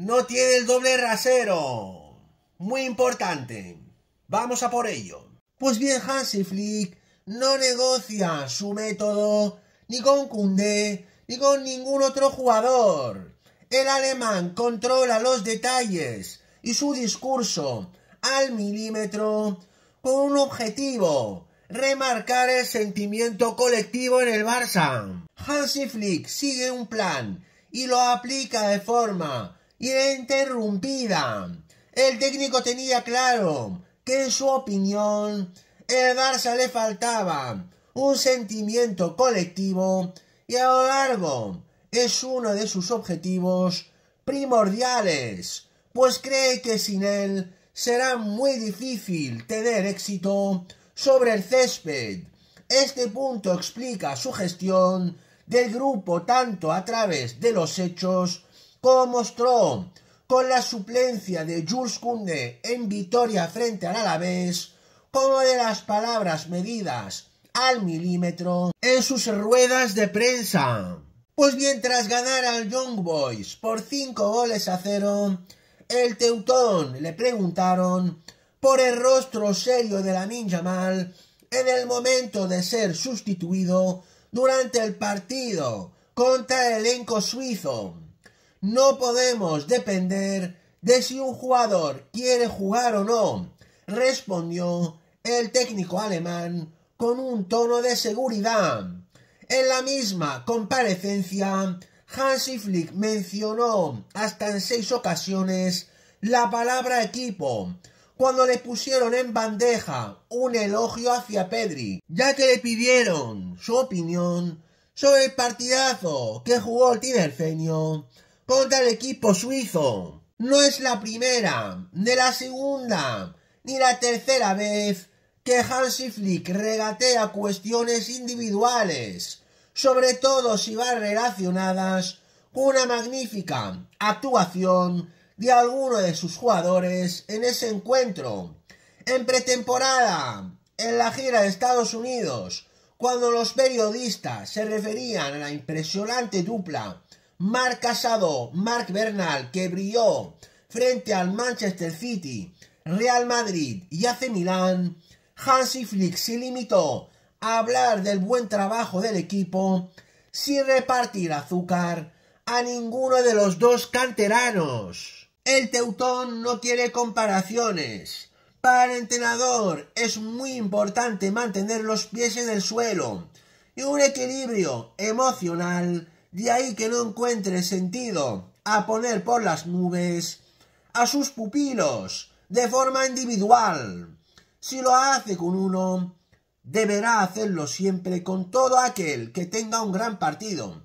no tiene el doble rasero. Muy importante. Vamos a por ello. Pues bien, Hansi Flick no negocia su método ni con Kunde ni con ningún otro jugador. El alemán controla los detalles y su discurso al milímetro con un objetivo, remarcar el sentimiento colectivo en el Barça. Hansi Flick sigue un plan y lo aplica de forma interrumpida. El técnico tenía claro que en su opinión el Barça le faltaba un sentimiento colectivo y a lo largo es uno de sus objetivos primordiales, pues cree que sin él será muy difícil tener éxito sobre el césped. Este punto explica su gestión del grupo tanto a través de los hechos como mostró con la suplencia de Jules Kunde en victoria frente al Alavés, como de las palabras medidas al milímetro en sus ruedas de prensa. Pues mientras ganara ganar al Young Boys por 5 goles a 0, el Teutón le preguntaron por el rostro serio de la ninja mal en el momento de ser sustituido durante el partido contra el elenco suizo. No podemos depender de si un jugador quiere jugar o no, respondió el técnico alemán con un tono de seguridad. En la misma comparecencia, Hansi Flick mencionó hasta en seis ocasiones la palabra equipo, cuando le pusieron en bandeja un elogio hacia Pedri, ya que le pidieron su opinión sobre el partidazo que jugó el tinerfeño contra el equipo suizo. No es la primera, ni la segunda, ni la tercera vez que Hansi Flick regatea cuestiones individuales, sobre todo si van relacionadas con una magnífica actuación de alguno de sus jugadores en ese encuentro. En pretemporada, en la gira de Estados Unidos, cuando los periodistas se referían a la impresionante dupla Marc Casado, Marc Bernal, que brilló frente al Manchester City, Real Madrid y AC Milán, Hansi Flick se limitó a hablar del buen trabajo del equipo sin repartir azúcar a ninguno de los dos canteranos. El Teutón no quiere comparaciones. Para el entrenador es muy importante mantener los pies en el suelo y un equilibrio emocional de ahí que no encuentre sentido a poner por las nubes a sus pupilos de forma individual. Si lo hace con uno, deberá hacerlo siempre con todo aquel que tenga un gran partido.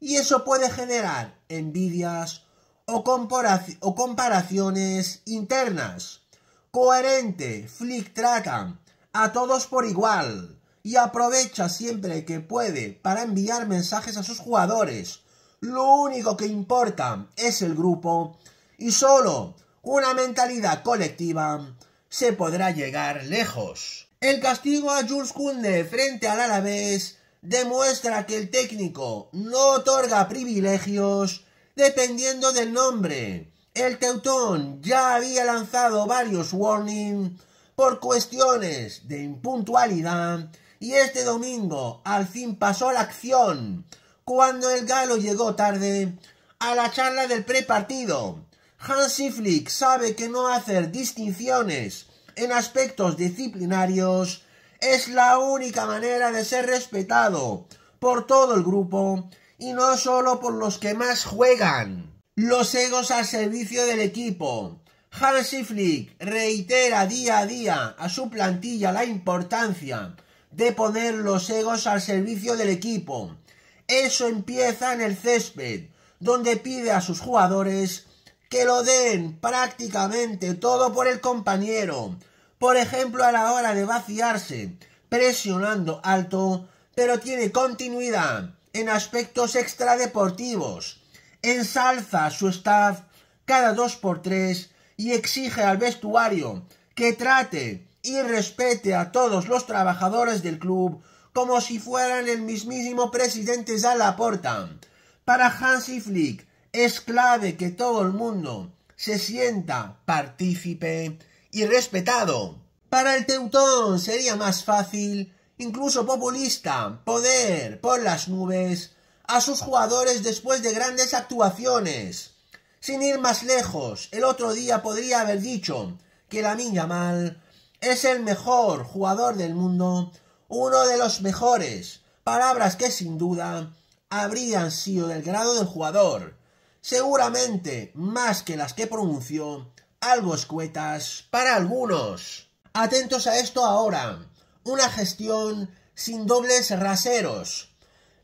Y eso puede generar envidias o, comparaciones internas. Coherente, flick traca a todos por igual y aprovecha siempre que puede para enviar mensajes a sus jugadores. Lo único que importa es el grupo y solo una mentalidad colectiva se podrá llegar lejos. El castigo a Jules Kunde frente al Alavés demuestra que el técnico no otorga privilegios dependiendo del nombre. El Teutón ya había lanzado varios warnings por cuestiones de impuntualidad y este domingo al fin pasó la acción, cuando el galo llegó tarde a la charla del prepartido. Hansi Flick sabe que no hacer distinciones en aspectos disciplinarios es la única manera de ser respetado por todo el grupo y no solo por los que más juegan. Los egos al servicio del equipo. Hansi Flick reitera día a día a su plantilla la importancia de poner los egos al servicio del equipo. Eso empieza en el césped, donde pide a sus jugadores que lo den prácticamente todo por el compañero. Por ejemplo, a la hora de vaciarse, presionando alto, pero tiene continuidad en aspectos extradeportivos. Ensalza a su staff cada dos por tres y exige al vestuario que trate y respete a todos los trabajadores del club como si fueran el mismísimo presidente Zalaporta. Para Hansi Flick es clave que todo el mundo se sienta partícipe y respetado. Para el Teutón sería más fácil, incluso populista, poder por las nubes a sus jugadores después de grandes actuaciones. Sin ir más lejos, el otro día podría haber dicho que la mal... Es el mejor jugador del mundo, uno de los mejores. Palabras que sin duda habrían sido del grado del jugador. Seguramente más que las que pronunció, algo escuetas para algunos. Atentos a esto ahora. Una gestión sin dobles raseros.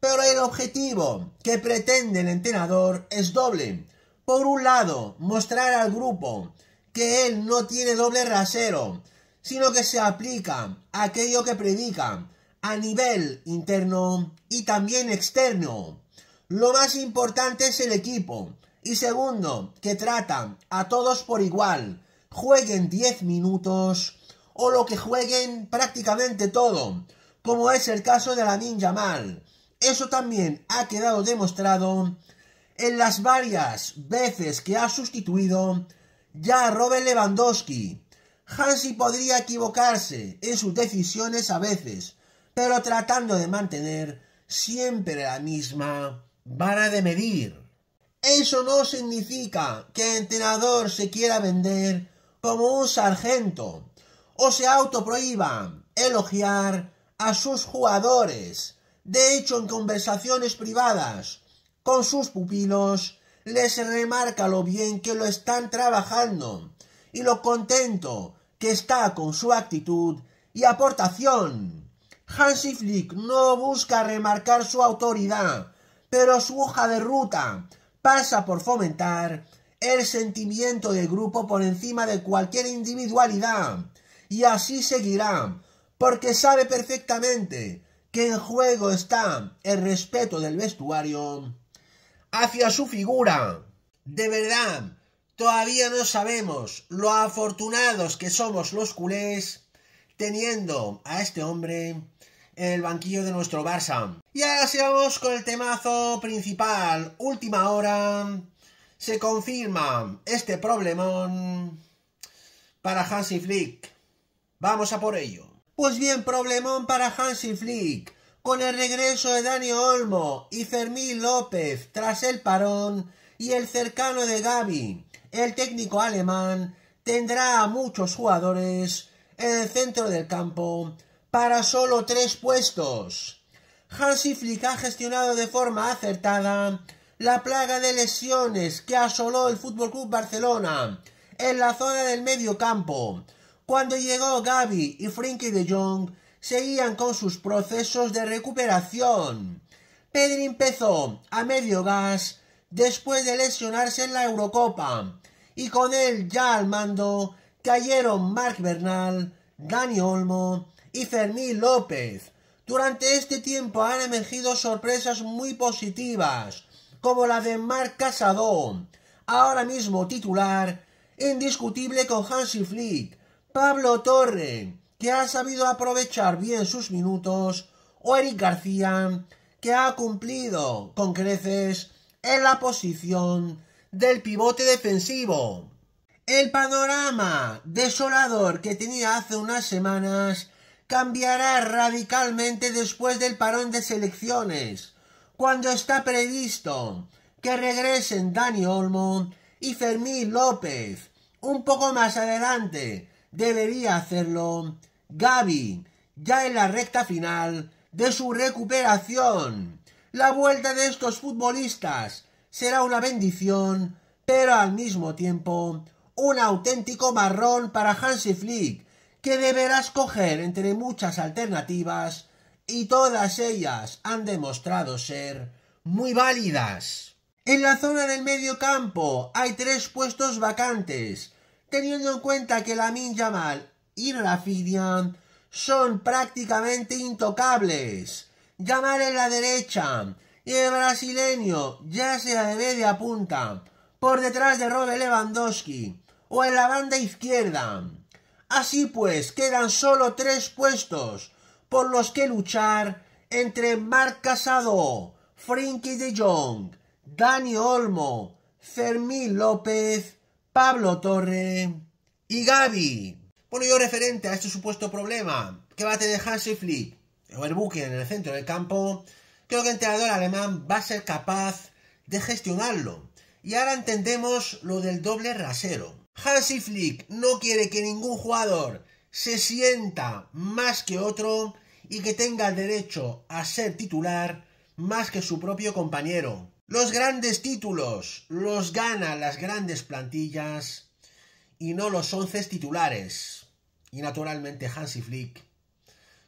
Pero el objetivo que pretende el entrenador es doble. Por un lado, mostrar al grupo que él no tiene doble rasero, sino que se aplica aquello que predican a nivel interno y también externo. Lo más importante es el equipo. Y segundo, que trata a todos por igual. Jueguen 10 minutos o lo que jueguen prácticamente todo, como es el caso de la Ninja Mal. Eso también ha quedado demostrado en las varias veces que ha sustituido ya a Robert Lewandowski. Hansi podría equivocarse en sus decisiones a veces, pero tratando de mantener siempre la misma vara de medir. Eso no significa que el entrenador se quiera vender como un sargento o se autoprohíba elogiar a sus jugadores. De hecho, en conversaciones privadas con sus pupilos, les remarca lo bien que lo están trabajando y lo contento que está con su actitud y aportación. Hansi Flick no busca remarcar su autoridad, pero su hoja de ruta pasa por fomentar el sentimiento de grupo por encima de cualquier individualidad. Y así seguirá, porque sabe perfectamente que en juego está el respeto del vestuario hacia su figura. De verdad, Todavía no sabemos lo afortunados que somos los culés teniendo a este hombre en el banquillo de nuestro Barça. Y ahora vamos con el temazo principal. Última hora. Se confirma este problemón para Hansi Flick. Vamos a por ello. Pues bien, problemón para Hansi Flick. Con el regreso de Dani Olmo y Fermín López tras el parón y el cercano de Gaby. El técnico alemán tendrá a muchos jugadores en el centro del campo para solo tres puestos. Hansi Flick ha gestionado de forma acertada la plaga de lesiones que asoló el FC Barcelona en la zona del medio campo. Cuando llegó Gaby y Frenkie de Jong, seguían con sus procesos de recuperación. Pedri empezó a medio gas después de lesionarse en la Eurocopa. Y con él ya al mando cayeron Marc Bernal, Dani Olmo y Fermín López. Durante este tiempo han emergido sorpresas muy positivas, como la de Marc Casado, ahora mismo titular, indiscutible con Hansi Flick, Pablo Torre, que ha sabido aprovechar bien sus minutos, o Eric García, que ha cumplido con creces en la posición del pivote defensivo. El panorama desolador que tenía hace unas semanas cambiará radicalmente después del parón de selecciones, cuando está previsto que regresen Dani Olmo y Fermín López. Un poco más adelante debería hacerlo Gaby, ya en la recta final de su recuperación. La vuelta de estos futbolistas será una bendición, pero al mismo tiempo un auténtico marrón para Hansi Flick, que deberá escoger entre muchas alternativas y todas ellas han demostrado ser muy válidas. En la zona del medio campo hay tres puestos vacantes, teniendo en cuenta que Lamin Yamal y Rafinha son prácticamente intocables llamar en la derecha. Y el brasileño ya sea de media punta, por detrás de Robert Lewandowski, o en la banda izquierda. Así pues, quedan solo tres puestos por los que luchar entre Marc Casado, Frankie de Jong, Dani Olmo, Fermín López, Pablo Torre y Gaby. Bueno, yo referente a este supuesto problema que va a tener Hansi Flick o el buque en el centro del campo, creo que el entrenador alemán va a ser capaz de gestionarlo. Y ahora entendemos lo del doble rasero. Hansi Flick no quiere que ningún jugador se sienta más que otro y que tenga el derecho a ser titular más que su propio compañero. Los grandes títulos los ganan las grandes plantillas y no los once titulares. Y naturalmente Hansi Flick